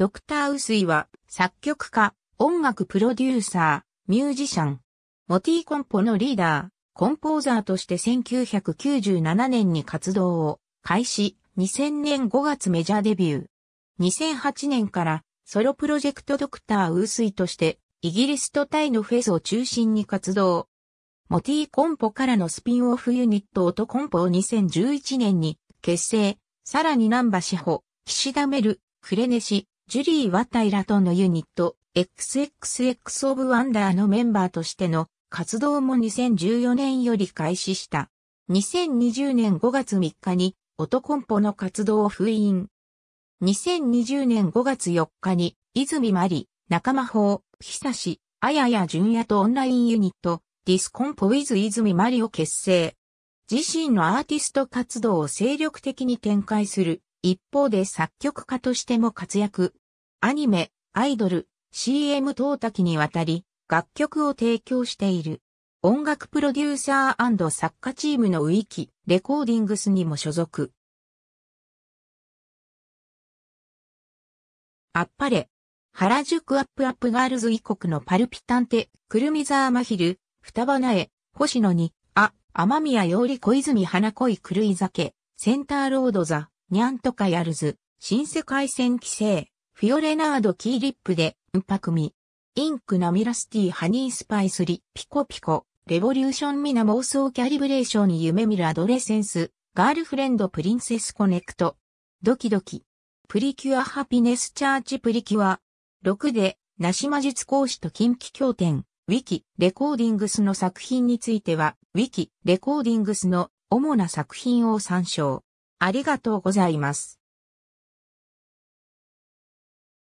ドクタースイは、作曲家、音楽プロデューサー、ミュージシャン、モティコンポのリーダー、コンポーザーとして1997年に活動を開始、2000年5月メジャーデビュー。2008年からソロプロジェクトドクターウースイとしてイギリスとタイのフェスを中心に活動。モティコンポからのスピンオフユニットオトコンポを2011年に結成、さらに南波志保、岸田メル、クレネシ、ジュリー・ワタイラとのユニット、XXX オブ・ n ンダーのメンバーとしての活動も2014年より開始した。2020年5月3日に、トコンポの活動を封印。2020年5月4日に、泉まり、仲間法、久し、あやや純也とオンラインユニット、ディスコンポウィズ泉まりを結成。自身のアーティスト活動を精力的に展開する、一方で作曲家としても活躍、アニメ、アイドル、CM 等多岐にわたり、楽曲を提供している。音楽プロデューサー作家チームのウィキ、レコーディングスにも所属。あっぱれ。原宿アップアップガールズ異国のパルピタンテ、くるみざーまひる、双葉苗、星野に、あ、天宮より小泉花恋狂い酒、センターロードザ、ニャンとかやるず、新世界線規制。フィオレナード・キーリップで、んぱくみ。インクナミラスティ・ーハニー・スパイスリ、ピコピコ、レボリューション・ミナ妄想キャリブレーション・夢見るアドレセンス、ガールフレンド・プリンセス・コネクト。ドキドキ。プリキュア・ハピネス・チャーチ・プリキュア。6で、ナシ魔術講師と近畿経典、ウィキ、レコーディングスの作品については、ウィキ、レコーディングスの主な作品を参照。ありがとうございます。